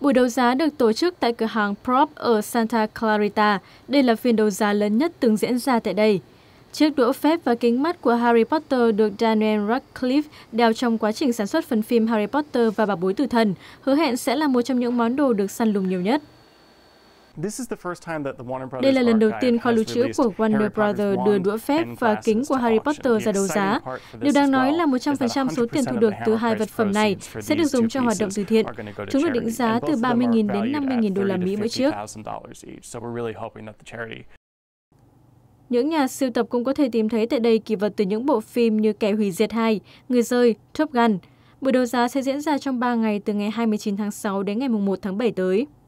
Buổi đấu giá được tổ chức tại cửa hàng Prop ở Santa Clarita. Đây là phiên đấu giá lớn nhất từng diễn ra tại đây. Chiếc đũa phép và kính mắt của Harry Potter được Daniel Radcliffe đeo trong quá trình sản xuất phần phim Harry Potter và bà bối tử thần, hứa hẹn sẽ là một trong những món đồ được săn lùng nhiều nhất. Đây là lần đầu tiên kho lưu trữ của Warner Brothers đưa đũa phép và kính của Harry Potter ra đấu giá. Điều đang nói là 100% số tiền thu được từ hai vật phẩm này sẽ được dùng cho hoạt động từ thiện. Chúng được định giá từ 30.000 đến 50.000 đô la Mỹ mỗi chiếc. Những nhà sưu tập cũng có thể tìm thấy tại đây kỳ vật từ những bộ phim như Kẻ hủy diệt 2, Người rơi, Top Gun. Buổi đấu giá sẽ diễn ra trong 3 ngày từ ngày 29 tháng 6 đến ngày 1 tháng 7 tới.